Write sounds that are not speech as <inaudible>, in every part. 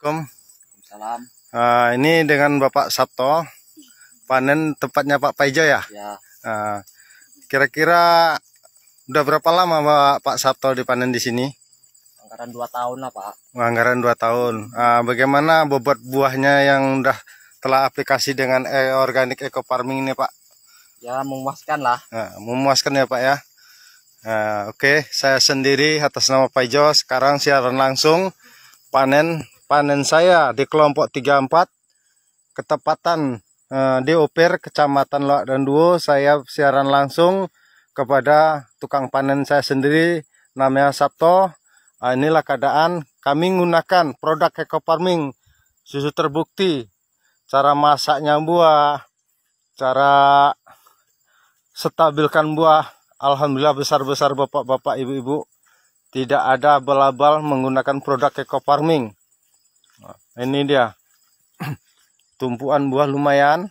Assalamualaikum. Salam. Uh, ah, ini dengan Bapak Sabto. Panen tempatnya Pak Paijo ya? Ya. Uh, kira-kira udah berapa lama Pak, Pak Sabto dipanen di sini? Anggaran dua tahun lah Pak. Anggaran dua tahun. Uh, bagaimana bobot buahnya yang udah telah aplikasi dengan e organik eco farming ini Pak? Ya memuaskan lah. Uh, memuaskan ya Pak ya. Uh, Oke, okay. saya sendiri atas nama Paijo sekarang siaran langsung panen panen saya di kelompok 34 ketepatan uh, di Opir Kecamatan Loak dan Duo saya siaran langsung kepada tukang panen saya sendiri namanya Sabto uh, inilah keadaan kami menggunakan produk eco farming susu terbukti cara masaknya buah cara stabilkan buah Alhamdulillah besar-besar bapak-bapak ibu-ibu tidak ada belabal menggunakan produk eco farming ini dia tumpuan buah lumayan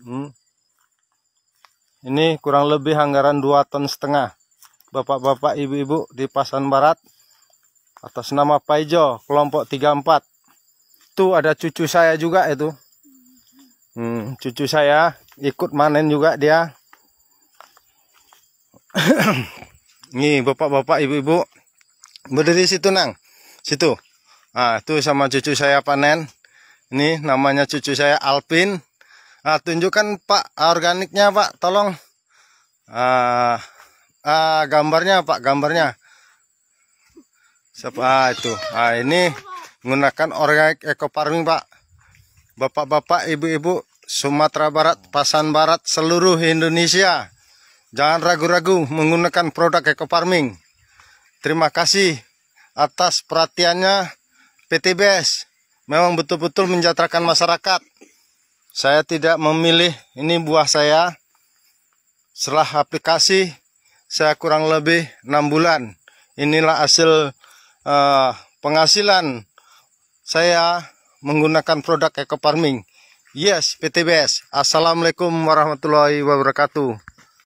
hmm. ini kurang lebih anggaran 2 ton setengah bapak-bapak ibu-ibu di pasan barat atas nama Paijo kelompok 34 itu ada cucu saya juga itu hmm, cucu saya ikut manen juga dia <coughs> nih bapak-bapak ibu-ibu berdiri situ nang situ Nah, itu sama cucu saya panen. Ini namanya cucu saya Alpin. Nah, tunjukkan Pak organiknya Pak, tolong. Ah, ah gambarnya Pak, gambarnya. Siapa ah, itu? Ah, ini menggunakan organik eco farming Pak. Bapak-bapak, ibu-ibu Sumatera Barat, Pasan Barat, seluruh Indonesia. Jangan ragu-ragu menggunakan produk eco farming. Terima kasih atas perhatiannya. PTBS memang betul-betul menjatrakan masyarakat. Saya tidak memilih ini buah saya. Setelah aplikasi saya kurang lebih 6 bulan. Inilah hasil uh, penghasilan saya menggunakan produk eco farming. Yes, PTBS. Assalamualaikum warahmatullahi wabarakatuh.